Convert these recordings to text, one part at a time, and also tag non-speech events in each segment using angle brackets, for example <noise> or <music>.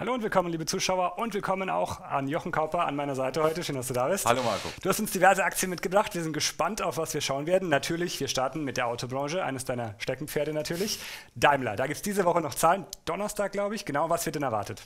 Hallo und willkommen, liebe Zuschauer, und willkommen auch an Jochen Kauper an meiner Seite heute. Schön, dass du da bist. Hallo Marco. Du hast uns diverse Aktien mitgebracht. Wir sind gespannt, auf was wir schauen werden. Natürlich, wir starten mit der Autobranche, eines deiner Steckenpferde natürlich. Daimler, da gibt es diese Woche noch Zahlen. Donnerstag, glaube ich. Genau, was wird denn erwartet?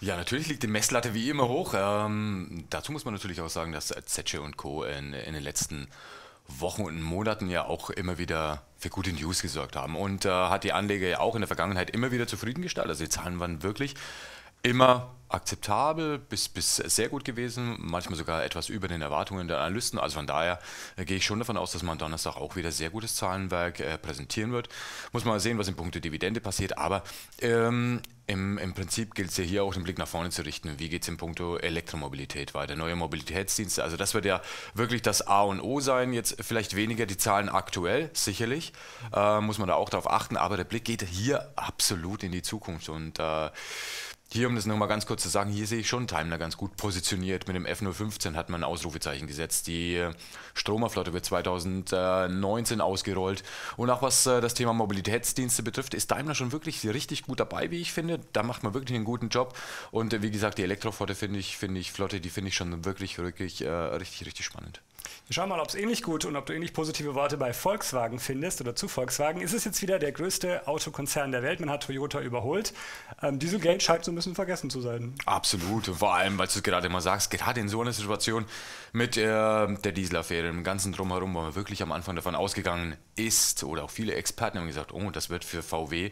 Ja, natürlich liegt die Messlatte wie immer hoch. Ähm, dazu muss man natürlich auch sagen, dass Zetsche und Co. In, in den letzten Wochen und Monaten ja auch immer wieder für gute News gesorgt haben und äh, hat die Anleger ja auch in der Vergangenheit immer wieder zufriedengestellt. Also die Zahlen waren wirklich immer akzeptabel bis, bis sehr gut gewesen, manchmal sogar etwas über den Erwartungen der Analysten. Also von daher äh, gehe ich schon davon aus, dass man Donnerstag auch wieder sehr gutes Zahlenwerk äh, präsentieren wird. Muss man mal sehen, was in puncto Dividende passiert, aber ähm, im, im, Prinzip gilt es ja hier auch den Blick nach vorne zu richten. Wie geht es in puncto Elektromobilität weiter? Neue Mobilitätsdienste, also das wird ja wirklich das A und O sein. Jetzt vielleicht weniger die Zahlen aktuell, sicherlich, äh, muss man da auch darauf achten, aber der Blick geht hier absolut in die Zukunft und äh, hier, um das nochmal ganz kurz zu sagen, hier sehe ich schon Daimler ganz gut positioniert. Mit dem F015 hat man ein Ausrufezeichen gesetzt. Die äh, Stromerflotte wird 2019 ausgerollt. Und auch was äh, das Thema Mobilitätsdienste betrifft, ist Daimler schon wirklich richtig gut dabei, wie ich finde. Da macht man wirklich einen guten Job. Und äh, wie gesagt, die Elektroflotte finde ich, finde ich, Flotte, die finde ich schon wirklich, wirklich richtig, richtig spannend. Wir schauen mal, ob es eh ähnlich gut und ob du ähnlich eh positive Worte bei Volkswagen findest oder zu Volkswagen. Ist es jetzt wieder der größte Autokonzern der Welt? Man hat Toyota überholt. Ähm, Dieselgate scheint so ein bisschen vergessen zu sein. Absolut. Und vor allem, weil du es gerade immer sagst, gerade in so einer Situation mit äh, der Dieselaffäre, dem ganzen Drumherum, wo man wirklich am Anfang davon ausgegangen ist oder auch viele Experten haben gesagt, oh, das wird für VW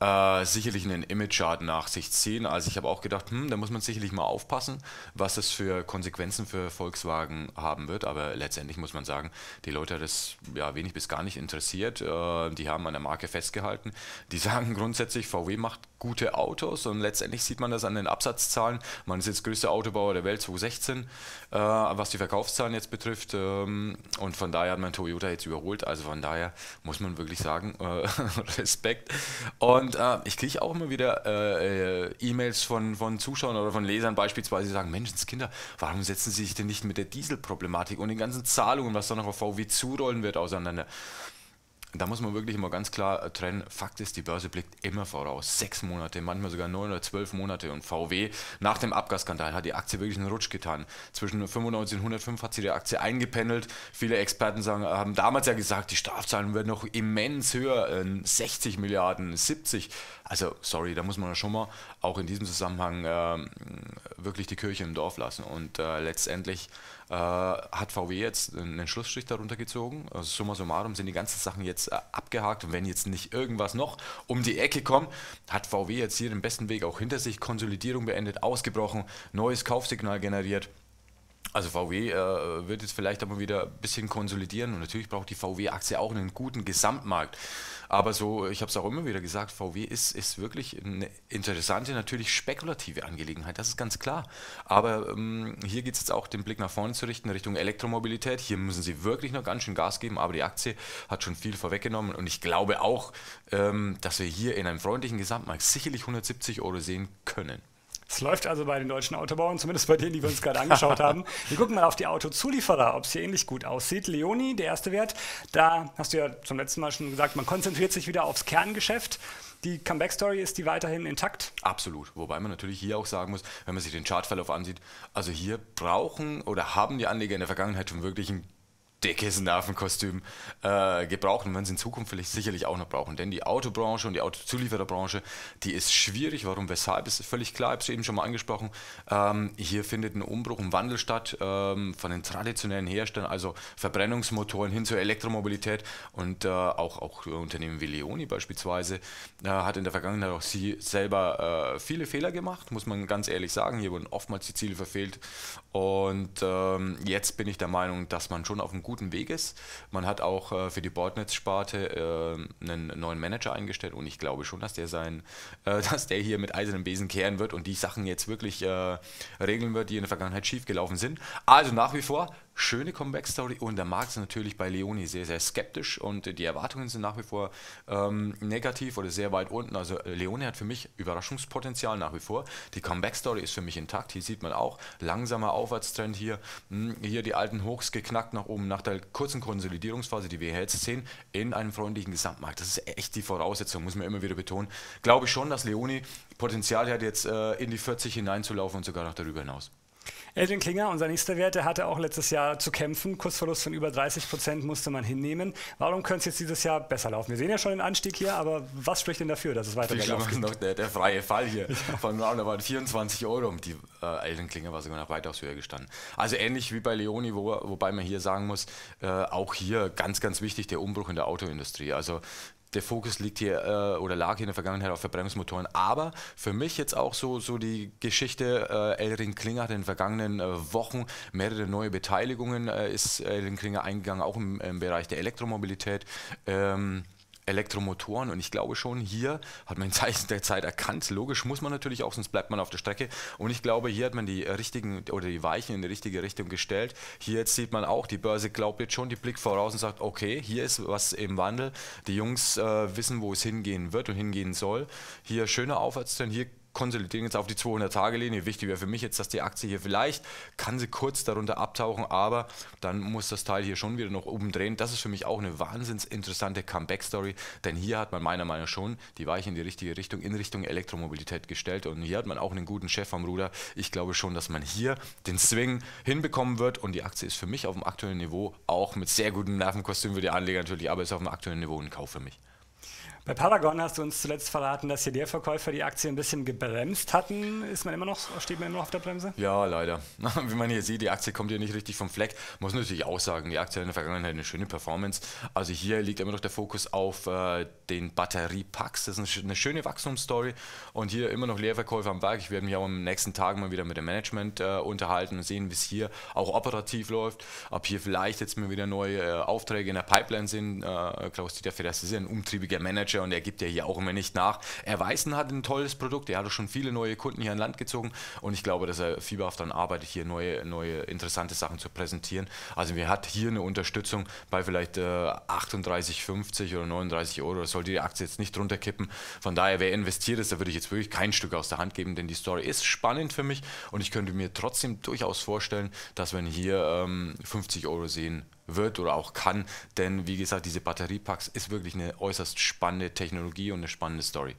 äh, sicherlich einen Image-Schaden nach sich ziehen. Also ich habe auch gedacht, hm, da muss man sicherlich mal aufpassen, was das für Konsequenzen für Volkswagen haben wird. Aber letztendlich muss man sagen, die Leute hat es ja wenig bis gar nicht interessiert. Äh, die haben an der Marke festgehalten. Die <laughs> sagen grundsätzlich, VW macht gute Autos und letztendlich sieht man das an den Absatzzahlen. Man ist jetzt größter Autobauer der Welt, 2016, äh, was die Verkaufszahlen jetzt betrifft. Ähm, und von daher hat man Toyota jetzt überholt. Also von daher muss man wirklich sagen, äh, <laughs> Respekt. Und und äh, ich kriege auch immer wieder äh, äh, E-Mails von, von Zuschauern oder von Lesern beispielsweise, die sagen, Menschenskinder, warum setzen Sie sich denn nicht mit der Dieselproblematik und den ganzen Zahlungen, was da noch auf VW zurollen wird, auseinander? da muss man wirklich immer ganz klar äh, trennen. Fakt ist, die Börse blickt immer voraus. Sechs Monate, manchmal sogar neun oder zwölf Monate. Und VW nach dem Abgasskandal hat die Aktie wirklich einen Rutsch getan. Zwischen 95 und 105 hat sie die Aktie eingependelt. Viele Experten sagen, äh, haben damals ja gesagt, die Strafzahlen werden noch immens höher. 60 ähm, Milliarden, 70. Also, sorry, da muss man ja schon mal auch in diesem Zusammenhang äh, wirklich die Kirche im Dorf lassen. Und äh, letztendlich äh, hat VW jetzt einen Schlussstrich darunter gezogen. Also, summa summarum sind die ganzen Sachen jetzt jetzt äh, abgehakt, wenn jetzt nicht irgendwas noch um die Ecke kommt. Hat VW jetzt hier den besten Weg auch hinter sich, Konsolidierung beendet, ausgebrochen, neues Kaufsignal generiert. Also VW äh, wird jetzt vielleicht aber wieder ein bisschen konsolidieren und natürlich braucht die VW-Aktie auch einen guten Gesamtmarkt. Aber so, ich habe es auch immer wieder gesagt, VW ist, ist wirklich eine interessante, natürlich spekulative Angelegenheit, das ist ganz klar. Aber ähm, hier geht es jetzt auch den Blick nach vorne zu richten, Richtung Elektromobilität. Hier müssen sie wirklich noch ganz schön Gas geben, aber die Aktie hat schon viel vorweggenommen und ich glaube auch, ähm, dass wir hier in einem freundlichen Gesamtmarkt sicherlich 170 Euro sehen können. Es läuft also bei den deutschen Autobauern, zumindest bei denen, die wir uns gerade angeschaut haben. <laughs> Wir gucken mal auf die Autozulieferer, ob es hier ähnlich gut aussieht. Leoni, der erste Wert, da hast du ja zum letzten Mal schon gesagt, man konzentriert sich wieder aufs Kerngeschäft. Die Comeback-Story ist die weiterhin intakt? Absolut. Wobei man natürlich hier auch sagen muss, wenn man sich den Chartverlauf ansieht, also hier brauchen oder haben die Anleger in der Vergangenheit schon wirklich ein dickes Nervenkostüm äh, gebraucht und werden sie in Zukunft vielleicht sicherlich auch noch brauchen. Denn die Autobranche und die Autozuliefererbranche, die ist schwierig. Warum, weshalb, ist völlig klar. Ich habe es eben schon mal angesprochen. Ähm, hier findet ein Umbruch, ein Wandel statt ähm, von den traditionellen Herstellern, also Verbrennungsmotoren hin zur Elektromobilität. Und äh, auch, auch Unternehmen wie Leoni beispielsweise äh, hat in der Vergangenheit auch sie selber äh, viele Fehler gemacht, muss man ganz ehrlich sagen. Hier wurden oftmals die Ziele verfehlt. Und ähm, jetzt bin ich der Meinung, dass man schon auf einem guten Weg ist. Man hat auch äh, für die Bordnetz-Sparte äh, einen neuen Manager eingestellt und ich glaube schon, dass der sein, äh, <laughs> dass der hier mit eisernem Besen kehren wird und die Sachen jetzt wirklich äh, regeln wird, die in der Vergangenheit schiefgelaufen sind. Also nach wie vor schöne Comeback-Story und der Markt ist natürlich bei Leoni sehr, sehr skeptisch und die Erwartungen sind nach wie vor ähm, negativ oder sehr weit unten. Also äh, Leoni hat für mich Überraschungspotenzial nach wie vor. Die Comeback-Story ist für mich intakt. Hier sieht man auch langsamer Aufwärtstrend hier. Hm, hier die alten Hochs geknackt nach oben nach der kurzen Konsolidierungsphase, die wir jetzt sehen, in einem freundlichen Gesamtmarkt. Das ist echt die Voraussetzung, muss man immer wieder betonen. Glaube ich schon, dass Leoni Potenzial hat, jetzt äh, in die 40 hineinzulaufen und sogar noch darüber hinaus. Adrian Klinger, unser nächster Wert, der hatte auch letztes Jahr zu kämpfen. Kursverlust von über 30 Prozent musste man hinnehmen. Warum könnte es jetzt dieses Jahr besser laufen? Wir sehen ja schon den Anstieg hier, aber was spricht denn dafür, dass es weiter läuft? noch der, der, freie Fall hier <laughs> ja. von roundabout 24 Euro. Die äh, Elgin Klinger war sogar noch weitaus höher gestanden. Also ähnlich wie bei Leoni, wo, wobei man hier sagen muss, äh, auch hier ganz, ganz wichtig der Umbruch in der Autoindustrie. Also der Fokus liegt hier äh, oder lag hier in der Vergangenheit auf Verbrennungsmotoren. Aber für mich jetzt auch so, so die Geschichte, äh, Elrin Klinger hat in den vergangenen äh, Wochen mehrere neue Beteiligungen, äh, ist Elrin Klinger eingegangen, auch im, im Bereich der Elektromobilität. Ähm, Elektromotoren. Und ich glaube schon, hier hat man <laughs> Zeichen der Zeit erkannt. Logisch muss man natürlich auch, sonst bleibt man auf der Strecke. Und ich glaube, hier hat man die äh, richtigen oder die Weichen in die richtige Richtung gestellt. Hier jetzt sieht man auch, die Börse glaubt jetzt schon, die Blick voraus und sagt, okay, hier ist was im Wandel. Die Jungs äh, wissen, wo es hingehen wird und hingehen soll. Hier schöner Aufwärtstrend, hier konsolidieren jetzt auf die 200-Tage-Linie. Wichtig wäre für mich jetzt, dass die Aktie hier vielleicht, kann sie kurz darunter abtauchen, aber dann muss das Teil hier schon wieder noch oben drehen. Das ist für mich auch eine wahnsinns interessante Comeback-Story, denn hier hat man meiner Meinung nach schon die Weiche in die richtige Richtung, in Richtung Elektromobilität gestellt und hier hat man auch einen guten Chef am Ruder. Ich glaube schon, dass man hier den Swing hinbekommen wird und die Aktie ist für mich auf dem aktuellen Niveau, auch mit sehr gutem Nervenkostüm für die Anleger natürlich, aber ist auf dem aktuellen Niveau ein Kauf für mich. Bei Paragon hast du uns zuletzt verraten, dass hier der Verkäufer die Aktie ein bisschen gebremst hatten. Ist man immer noch, steht man immer noch auf der Bremse? Ja, leider. <laughs> Wie man hier sieht, die Aktie kommt hier nicht richtig vom Fleck. Muss natürlich auch sagen, die Aktie hat in der Vergangenheit eine schöne Performance. Also hier liegt immer noch der Fokus auf äh, den Batteriepacks. Das ist eine schöne Wachstumsstory. Und hier immer noch Leerverkäufer am Werk. Ich werde mich auch in den nächsten Tagen mal wieder mit dem Management äh, unterhalten und sehen, wie es hier auch operativ läuft. Ob hier vielleicht jetzt mal wieder neue äh, Aufträge in der Pipeline sind. Äh, Klaus-Dieter Feders ist ja ein umtriebiger Manager Branche und er gibt ja hier auch immer nicht nach. Er weiß, Weißen hat ein tolles Produkt, er hat auch schon viele neue Kunden hier an Land gezogen und ich glaube, dass er fieberhaft daran arbeitet, hier neue, neue interessante Sachen zu präsentieren. Also wir hat hier eine Unterstützung bei vielleicht äh, 38,50 oder 39 Euro. Das sollte die Aktie jetzt nicht runterkippen. Von daher, wer investiert ist, da würde ich jetzt wirklich kein Stück aus der Hand geben, denn die Story ist spannend für mich und ich könnte mir trotzdem durchaus vorstellen, dass wenn hier ähm, 50 Euro sehen wird oder auch kann. Denn wie gesagt, diese Batteriepacks ist wirklich eine äußerst spannende Technologie und eine spannende Story.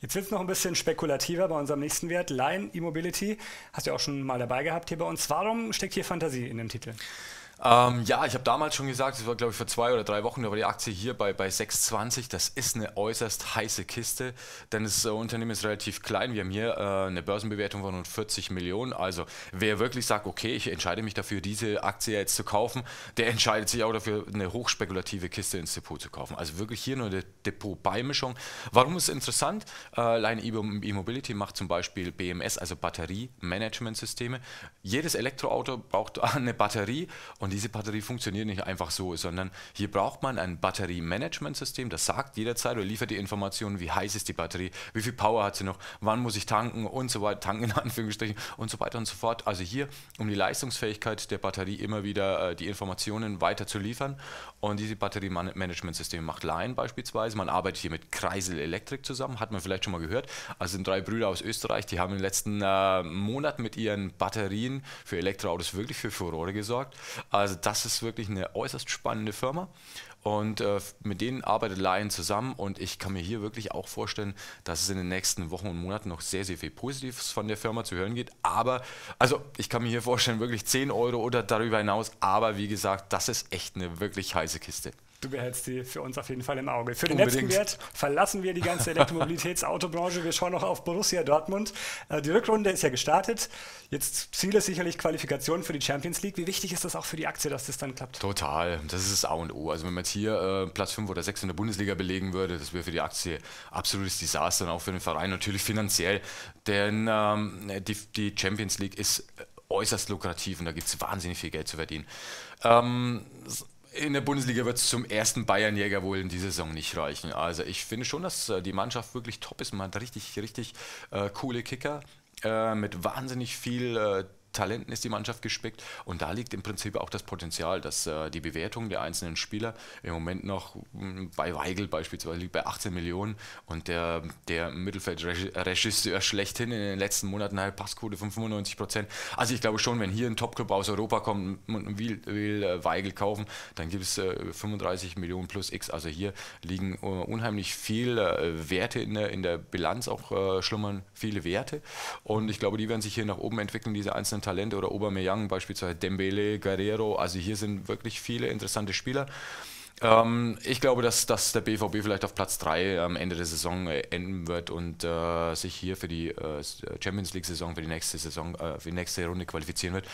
Jetzt wird es noch ein bisschen spekulativer bei unserem nächsten Wert, Line E-Mobility. Hast du ja auch schon mal dabei gehabt hier bei uns. Warum steckt hier Fantasie in dem Titel? Ähm, ja, ich habe damals schon gesagt, es war glaube ich vor zwei oder drei Wochen, da war die Aktie hier bei, bei 6,20. Das ist eine äußerst heiße Kiste, denn das äh, Unternehmen ist relativ klein. Wir haben hier äh, eine Börsenbewertung von rund 40 Millionen. Also wer wirklich sagt, okay, ich entscheide mich dafür, diese Aktie jetzt zu kaufen, der entscheidet sich auch dafür, eine hochspekulative Kiste ins Depot zu kaufen. Also wirklich hier nur eine Depot-Beimischung. Warum ist es interessant? Äh, Line E-Mobility macht zum Beispiel BMS, also Batterie-Management-Systeme. Jedes Elektroauto braucht <laughs> eine Batterie und und diese Batterie funktioniert nicht einfach so, sondern hier braucht man ein Batterie-Management-System, das sagt jederzeit oder liefert die Informationen, wie heiß ist die Batterie, wie viel Power hat sie noch, wann muss ich tanken und so weiter, tanken in Anführungsstrichen und so weiter und so fort. Also hier, um die Leistungsfähigkeit der Batterie immer wieder äh, die Informationen weiter zu liefern. Und diese batterie management Batteriemanagementsystem macht Lion beispielsweise. Man arbeitet hier mit Kreisel Elektrik zusammen, hat man vielleicht schon mal gehört. Also sind drei Brüder aus Österreich, die haben in den letzten äh, Monaten mit ihren Batterien für Elektroautos wirklich für Furore gesorgt. Äh, also das ist wirklich eine äußerst spannende Firma und äh, mit denen arbeitet Lion zusammen und ich kann mir hier wirklich auch vorstellen, dass es in den nächsten Wochen und Monaten noch sehr, sehr viel Positives von der Firma zu hören geht. Aber, also ich kann mir hier vorstellen, wirklich 10 Euro oder darüber hinaus, aber wie gesagt, das ist echt eine wirklich heiße Kiste. Du behältst die für uns auf jeden Fall im Auge. Für den Unbedingt. letzten Wert verlassen wir die ganze Elektromobilitätsautobranche. Wir schauen noch auf Borussia Dortmund. Äh, die Rückrunde ist ja gestartet. Jetzt Ziel ist sicherlich Qualifikation für die Champions League. Wie wichtig ist das auch für die Aktie, dass das dann klappt? Total. Das ist das A und O. Also wenn man jetzt hier äh, Platz 5 oder 6 in der Bundesliga belegen würde, das wäre für die Aktie absolutes Desaster und auch für den Verein natürlich finanziell. Denn ähm, die, die Champions League ist äußerst lukrativ und da gibt es wahnsinnig viel Geld zu verdienen. Ähm, in der Bundesliga wird es zum ersten Bayernjäger wohl in dieser Saison nicht reichen. Also ich finde schon, dass äh, die Mannschaft wirklich top ist. Man hat richtig, richtig äh, coole Kicker äh, mit wahnsinnig viel äh, Talenten ist die Mannschaft gespickt und da liegt im Prinzip auch das Potenzial, dass äh, die Bewertung der einzelnen Spieler im Moment noch hm, bei Weigel beispielsweise liegt bei 18 Millionen und der, der Mittelfeldregisseur schlechthin in den letzten Monaten eine Passquote von 95 Prozent. Also ich glaube schon, wenn hier ein Topclub aus Europa kommt und will, will, äh, Weigel kaufen, dann gibt es äh, 35 Millionen plus X. Also hier liegen uh, unheimlich viele äh, Werte in der, in der Bilanz, auch äh, schlummern viele Werte und ich glaube, die werden sich hier nach oben entwickeln, diese einzelnen anderen Talente oder Aubameyang beispielsweise, Dembele, Guerrero. Also hier sind wirklich viele interessante Spieler. Ähm, ich glaube, dass, dass der BVB vielleicht auf Platz 3 am ähm, Ende der Saison äh, enden wird und äh, sich hier für die äh, äh Champions League-Saison, für die nächste Saison, äh, für die nächste Runde qualifizieren wird.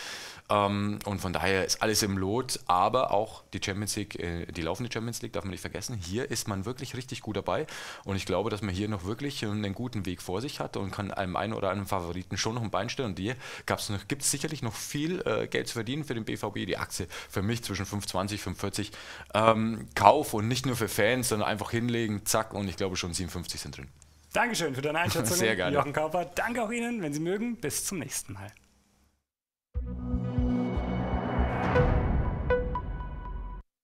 Ähm, und von daher ist alles im Lot, aber auch die Champions League, äh, die laufende Champions League darf man nicht vergessen. Hier ist man wirklich richtig gut dabei und ich glaube, dass man hier noch wirklich ähm, einen guten Weg vor sich hat und kann einem einen oder anderen Favoriten schon noch ein Bein stellen. Und hier gibt es sicherlich noch viel Geld zu verdienen für den BVB, die Aktie für mich zwischen 5,20, und 5,40. Ähm, Kauf und nicht nur für Fans, sondern einfach hinlegen, zack, und ich glaube schon 57 sind drin. Dankeschön für deine Einschätzung, Sehr gerne. Jochen Kauper. Danke auch Ihnen, wenn Sie mögen. Bis zum nächsten Mal.